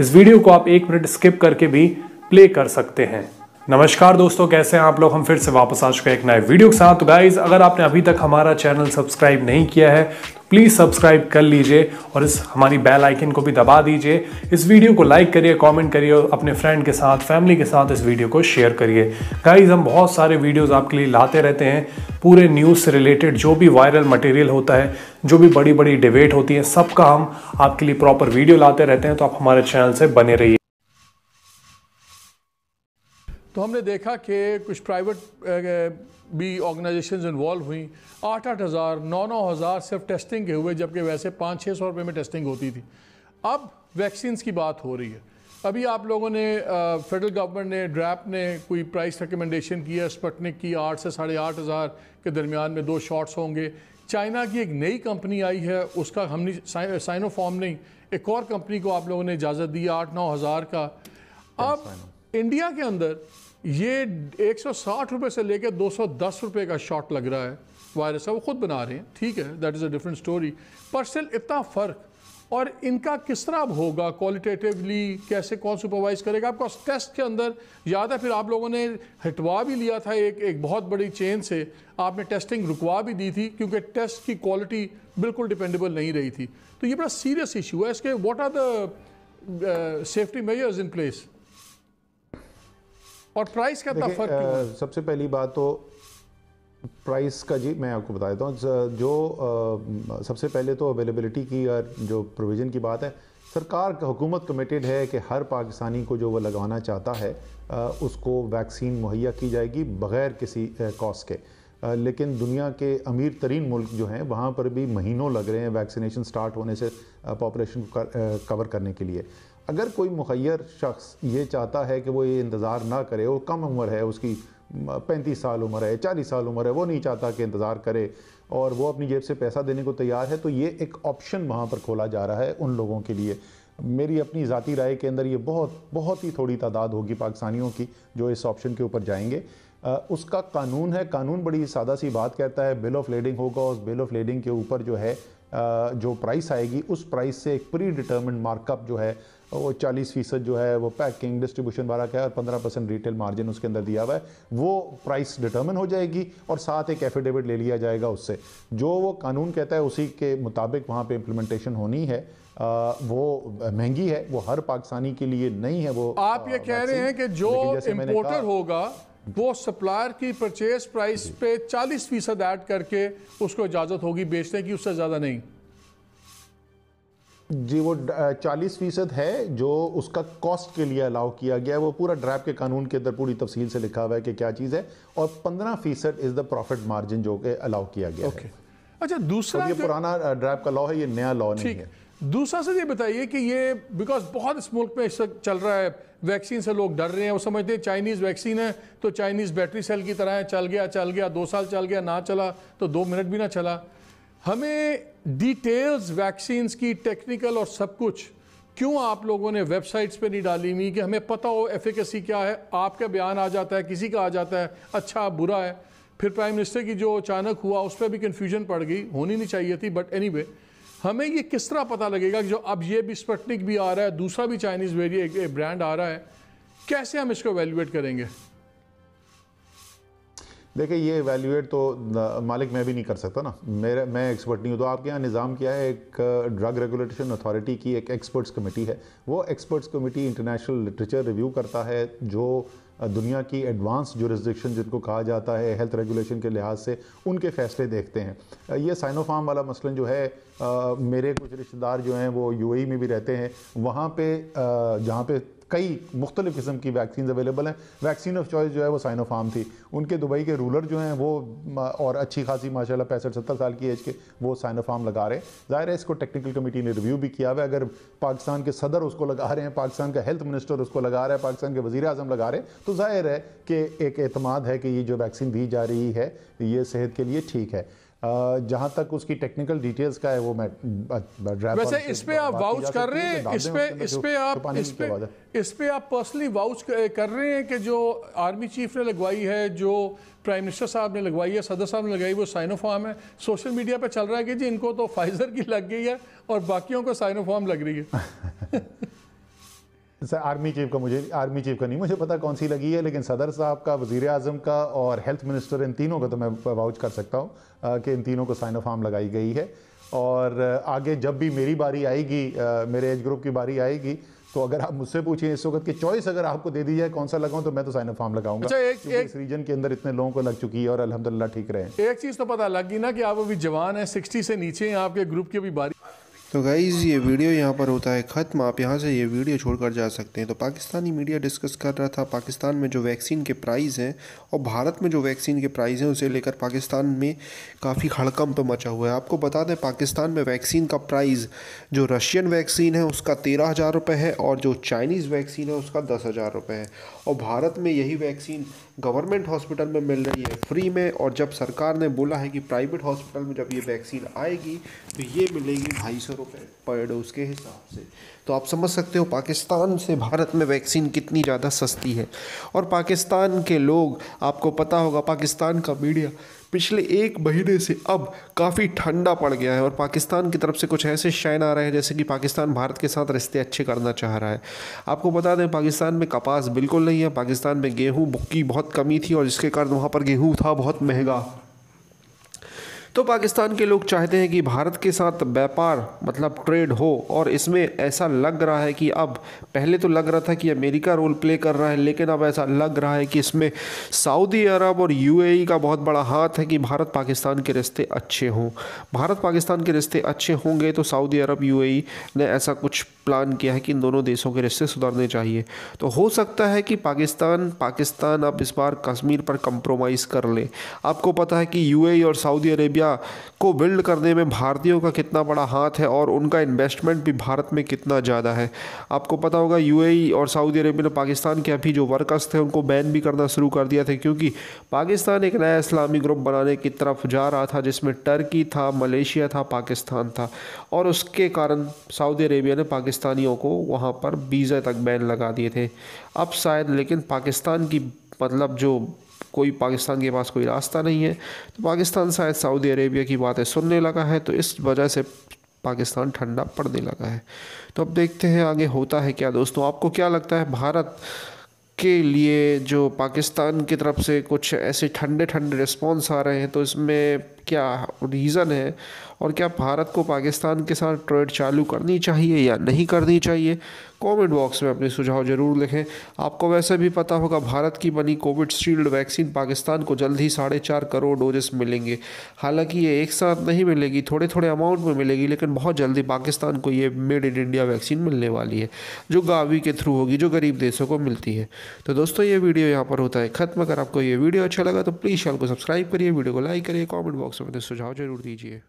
इस वीडियो को आप एक मिनट स्किप करके भी प्ले कर सकते हैं नमस्कार दोस्तों कैसे हैं आप लोग हम फिर से वापस आ चुके हैं एक नए वीडियो के साथ तो गाइज़ अगर आपने अभी तक हमारा चैनल सब्सक्राइब नहीं किया है तो प्लीज़ सब्सक्राइब कर लीजिए और इस हमारी बेल आइकन को भी दबा दीजिए इस वीडियो को लाइक करिए कमेंट करिए और अपने फ्रेंड के साथ फैमिली के साथ इस वीडियो को शेयर करिए गाइज़ हम बहुत सारे वीडियोज़ आपके लिए लाते रहते हैं पूरे न्यूज़ से रिलेटेड जो भी वायरल मटेरियल होता है जो भी बड़ी बड़ी डिबेट होती है सबका हम आपके लिए प्रॉपर वीडियो लाते रहते हैं तो आप हमारे चैनल से बने रहिए तो हमने देखा कि कुछ प्राइवेट भी ऑर्गेनाइजेशन इन्वॉल्व हुई आठ आठ हज़ार नौ नौ हज़ार सिर्फ टेस्टिंग के हुए जबकि वैसे पाँच छः सौ रुपये में टेस्टिंग होती थी अब वैक्सीन्स की बात हो रही है अभी आप लोगों ने फेडरल गवर्नमेंट ने ड्रैप ने कोई प्राइस रिकमेंडेशन की है स्पटनिक की आठ से साढ़े आठ हज़ार के दरमियान में दो शॉट्स होंगे चाइना की एक नई कंपनी आई है उसका हमने साइनोफॉर्म नहीं एक और कंपनी को आप लोगों ने इजाज़त दी आठ नौ हज़ार का अब इंडिया के अंदर ये एक सौ से लेकर दो सौ का शॉट लग रहा है वायरस है वो खुद बना रहे हैं ठीक है that is a different story पर स्टिल इतना फ़र्क और इनका किस तरह अब होगा क्वालिटेटिवली कैसे कौन सुपरवाइज करेगा आपको टेस्ट के अंदर याद है फिर आप लोगों ने हटवा भी लिया था एक एक बहुत बड़ी चेन से आपने टेस्टिंग रुकवा भी दी थी क्योंकि टेस्ट की क्वालिटी बिल्कुल डिपेंडेबल नहीं रही थी तो ये बड़ा सीरियस इशू है इसके what are the safety measures in place और प्राइस का क्या फर्क सबसे पहली बात तो प्राइस का जी मैं आपको बता देता हूँ जो आ, सबसे पहले तो अवेलेबिलिटी की और जो प्रोविज़न की बात है सरकार हुकूमत कमिटेड है कि हर पाकिस्तानी को जो वो लगवाना चाहता है आ, उसको वैक्सीन मुहैया की जाएगी बग़ैर किसी कॉस्ट के आ, लेकिन दुनिया के अमीर तरीन मुल्क जो हैं वहाँ पर भी महीनों लग रहे हैं वैक्सीनेशन स्टार्ट होने से पॉपुलेशन को कर, कवर करने के लिए अगर कोई मुखैर शख्स ये चाहता है कि वो ये इंतज़ार ना करे वो कम उम्र है उसकी पैंतीस साल उम्र है चालीस साल उम्र है वो नहीं चाहता कि इंतज़ार करे और वो अपनी जेब से पैसा देने को तैयार है तो ये एक ऑप्शन वहाँ पर खोला जा रहा है उन लोगों के लिए मेरी अपनी ज़ाती राय के अंदर ये बहुत बहुत ही थोड़ी तादाद होगी पाकिस्तानियों की जो इस ऑप्शन के ऊपर जाएंगे आ, उसका कानून है कानून बड़ी सादा सी बात कहता है बिल ऑफ लेडिंग होगा उस बिल ऑफ लेडिंग के ऊपर जो है आ, जो प्राइस आएगी उस प्राइस से एक प्री डिटर्मेंट मार्कअप जो है और वो चालीस फीसद जो है वो पैकिंग डिस्ट्रीब्यूशन वाला क्या है और पंद्रह परसेंट रिटेल मार्जिन उसके अंदर दिया हुआ है वो प्राइस डिटर्मिन हो जाएगी और साथ एक एफिडेविट ले लिया जाएगा उससे जो वो कानून कहता है उसी के मुताबिक वहाँ पर इम्प्लीमेंटेशन होनी है आ, वो महंगी है वो हर पाकिस्तानी के लिए नहीं है वो आप ये कह रहे हैं कि जो इम्पोर्टर होगा वो सप्लायर की परचेज प्राइस पे चालीस फीसद ऐड करके उसको इजाज़त होगी बेचने की उससे ज़्यादा नहीं जी वो चालीस फीसद है जो उसका कॉस्ट के लिए अलाउ किया गया है वो पूरा ड्रैप के कानून के अंदर पूरी तफसील से लिखा हुआ है कि क्या चीज़ है और पंद्रह फीसद इज़ द प्रॉफिट मार्जिन जो कि अलाउ किया गया okay. है अच्छा दूसरा तो ये पुराना ड्रैप का लॉ है ये नया लॉ नहीं है दूसरा सर ये बताइए कि ये बिकॉज बहुत इस मुल्क में इस चल रहा है वैक्सीन से लोग डर रहे हैं वो समझते हैं चाइनीज़ वैक्सीन है तो चाइनीज़ बैटरी सेल की तरह है चल गया चल गया दो साल चल गया ना चला तो दो मिनट भी ना चला हमें डिटेल्स वैक्सीन्स की टेक्निकल और सब कुछ क्यों आप लोगों ने वेबसाइट्स पे नहीं डाली हुई कि हमें पता हो एफिकेसी क्या है आपका बयान आ जाता है किसी का आ जाता है अच्छा बुरा है फिर प्राइम मिनिस्टर की जो अचानक हुआ उस पर भी कन्फ्यूजन पड़ गई होनी नहीं चाहिए थी बट एनी anyway, हमें ये किस तरह पता लगेगा कि जो अब ये भी स्पटनिक भी आ रहा है दूसरा भी चाइनीज़ वेरिए ब्रांड आ रहा है कैसे हम इसको वैल्यूएट करेंगे देखिए ये एवेल्यूएट तो मालिक मैं भी नहीं कर सकता ना मेरे मैं एक्सपर्ट नहीं हूँ तो आपके यहाँ निज़ाम क्या है एक ड्रग रेगुलेशन अथॉरिटी की एक एक्सपर्ट्स कमेटी है वो experts committee international literature review करता है जो दुनिया की एडवांस जुरिस्डिक्शन जिनको कहा जाता है हेल्थ रेगुलेशन के लिहाज से उनके फैसले देखते हैं ये साइनोफार्म वाला मसलन जो है आ, मेरे कुछ रिश्तेदार जो हैं वो यूएई e में भी रहते हैं वहाँ पे जहाँ पे कई मुख्तलिफ़ किस्म की वैक्सीन अवेलेबल हैं वैक्सीन ऑफ चॉइस जो है वो साइनोफार्म थी उनके दुबई के रूलर जो हैं वो और अच्छी खासी माशाल्लाह पैंसठ सत्तर साल की एज के वो साइनोफार्म लगा रहे हैं ज़ाहिर है इसको टेक्निकल कमेटी ने रिव्यू भी किया हुआ अगर पाकिस्तान के सदर उसको लगा रहे हैं पाकिस्तान का हेल्थ मिनिस्टर उसको लगा रहा है पाकिस्तान के वजी अजम लगा रहे हैं तो ज़ाहिर है कि एक अतमाद है कि ये जो वैक्सीन दी जा रही है ये सेहत के लिए ठीक है जहां तक उसकी टेक्निकल डिटेल्स का है वो मैं वैसे इस पे आप वाउच कर रहे हैं तो इस पे तो इस पे आप इस पे इस पे आप पर्सनली वाउच कर रहे हैं कि जो आर्मी चीफ ने लगवाई है जो प्राइम मिनिस्टर साहब ने लगवाई है सदर साहब ने लगाई वो साइनोफार्म है सोशल मीडिया पे चल रहा है कि जी इनको तो फाइजर की लग गई है और बाकियों को साइनोफार्म लग रही है सर आर्मी चीफ का मुझे आर्मी चीफ का नहीं मुझे पता कौन सी लगी है लेकिन सदर साहब का वजीर अजम का और हेल्थ मिनिस्टर इन तीनों का तो मैं वाउच कर सकता हूँ कि इन तीनों को साइन ऑफ आर्म लगाई गई है और आगे जब भी मेरी बारी आएगी मेरे एज ग्रुप की बारी आएगी तो अगर आप मुझसे पूछिए इस वक्त की चॉइस अगर आपको दे दी जाए कौन सा लगाऊं तो मैं तो साइन ऑफ फार्म लगाऊंगा अच्छा एक, एक इस रीजन के अंदर इतने लोगों को लग चुकी है और अल्हम्दुलिल्लाह ठीक रहे एक चीज़ तो पता लग गई ना कि आप अभी जवान हैं सिक्सटी से नीचे हैं आपके ग्रुप की अभी बारी तो गाइज़ ये वीडियो यहाँ पर होता है ख़त्म आप यहाँ से ये वीडियो छोड़कर जा सकते हैं तो पाकिस्तानी मीडिया डिस्कस कर रहा था पाकिस्तान में जो वैक्सीन के प्राइस हैं और भारत में जो वैक्सीन के प्राइस हैं उसे लेकर पाकिस्तान में काफ़ी हड़कंप मचा हुआ है आपको बता दें पाकिस्तान में वैक्सीन का प्राइस जो रशियन वैक्सीन है उसका तेरह हज़ार रुपये है और जो चाइनीज़ वैक्सीन है उसका दस हज़ार रुपये है और भारत में यही वैक्सीन गवर्नमेंट हॉस्पिटल में मिल रही है फ्री में और जब सरकार ने बोला है कि प्राइवेट हॉस्पिटल में जब ये वैक्सीन आएगी तो ये मिलेगी ढाई सौ रुपये पर डोज के हिसाब से तो आप समझ सकते हो पाकिस्तान से भारत में वैक्सीन कितनी ज़्यादा सस्ती है और पाकिस्तान के लोग आपको पता होगा पाकिस्तान का मीडिया पिछले एक महीने से अब काफ़ी ठंडा पड़ गया है और पाकिस्तान की तरफ से कुछ ऐसे शाइन आ रहे हैं जैसे कि पाकिस्तान भारत के साथ रिश्ते अच्छे करना चाह रहा है आपको बता दें पाकिस्तान में कपास बिल्कुल नहीं है पाकिस्तान में गेहूँ की बहुत कमी थी और जिसके कारण वहाँ पर गेहूँ था बहुत महंगा तो पाकिस्तान के लोग चाहते हैं कि भारत के साथ व्यापार मतलब ट्रेड हो और इसमें ऐसा लग रहा है कि अब पहले तो लग रहा था कि अमेरिका रोल प्ले कर रहा है लेकिन अब ऐसा लग रहा है कि इसमें सऊदी अरब और यूएई e का बहुत बड़ा हाथ है कि भारत पाकिस्तान के रिश्ते अच्छे हों भारत पाकिस्तान के रिश्ते अच्छे होंगे तो सऊदी अरब यू e ने ऐसा कुछ प्लान किया है कि इन दोनों देशों के रिश्ते सुधारने चाहिए तो हो सकता है कि पाकिस्तान पाकिस्तान अब इस बार कश्मीर पर कंप्रोमाइज़ कर ले आपको पता है कि यूएई e और सऊदी अरेबिया इंडिया को बिल्ड करने में भारतीयों का कितना बड़ा हाथ है और उनका इन्वेस्टमेंट भी भारत में कितना ज़्यादा है आपको पता होगा यूएई e और सऊदी अरब ने पाकिस्तान के अभी जो वर्कर्स थे उनको बैन भी करना शुरू कर दिया था क्योंकि पाकिस्तान एक नया इस्लामी ग्रुप बनाने की तरफ जा रहा था जिसमें टर्की था मलेशिया था पाकिस्तान था और उसके कारण सऊदी अरेबिया ने पाकिस्तानियों को वहाँ पर वीज़ा तक बैन लगा दिए थे अब शायद लेकिन पाकिस्तान की मतलब जो कोई पाकिस्तान के पास कोई रास्ता नहीं है तो पाकिस्तान शायद सऊदी अरेबिया की बातें सुनने लगा है तो इस वजह से पाकिस्तान ठंडा पड़ने लगा है तो अब देखते हैं आगे होता है क्या दोस्तों आपको क्या लगता है भारत के लिए जो पाकिस्तान की तरफ से कुछ ऐसे ठंडे ठंडे रिस्पॉन्स आ रहे हैं तो इसमें क्या रीज़न है और क्या भारत को पाकिस्तान के साथ ट्रेड चालू करनी चाहिए या नहीं करनी चाहिए कमेंट बॉक्स में अपने सुझाव जरूर लिखें आपको वैसे भी पता होगा भारत की बनी कोविड शील्ड वैक्सीन पाकिस्तान को जल्द ही साढ़े चार करोड़ डोजेस मिलेंगे हालांकि ये एक साथ नहीं मिलेगी थोड़े थोड़े अमाउंट में मिलेगी लेकिन बहुत जल्दी पाकिस्तान को ये मेड इन इंडिया वैक्सीन मिलने वाली है जो गावी के थ्रू होगी जो गरीब देशों को मिलती है तो दोस्तों ये वीडियो यहाँ पर होता है ख़त्म अगर आपको ये वीडियो अच्छा लगा तो प्लीज़ चैनल को सब्सक्राइब करिए वीडियो को लाइक करिए कॉमेंट बॉक्स में अपने सुझाव जरूर दीजिए